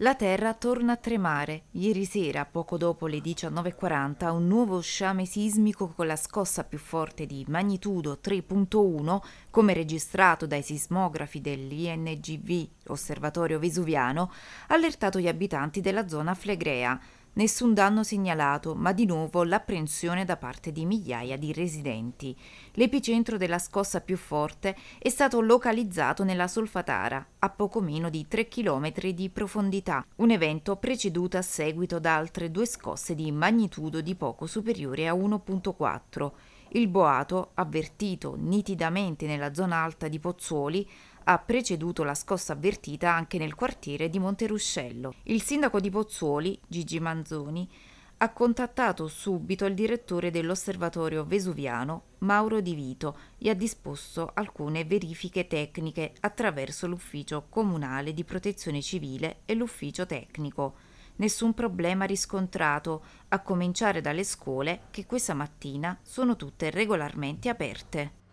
La terra torna a tremare. Ieri sera, poco dopo le 19.40, un nuovo sciame sismico con la scossa più forte di magnitudo 3.1, come registrato dai sismografi dell'INGV, Osservatorio Vesuviano, ha allertato gli abitanti della zona Flegrea. Nessun danno segnalato, ma di nuovo l'apprensione da parte di migliaia di residenti. L'epicentro della scossa più forte è stato localizzato nella Solfatara, a poco meno di 3 km di profondità, un evento preceduto a seguito da altre due scosse di magnitudo di poco superiore a 1.4. Il boato, avvertito nitidamente nella zona alta di Pozzuoli, ha preceduto la scossa avvertita anche nel quartiere di Monteruscello. Il sindaco di Pozzuoli, Gigi Manzoni, ha contattato subito il direttore dell'osservatorio vesuviano, Mauro Di Vito, e ha disposto alcune verifiche tecniche attraverso l'ufficio comunale di protezione civile e l'ufficio tecnico. Nessun problema riscontrato, a cominciare dalle scuole che questa mattina sono tutte regolarmente aperte.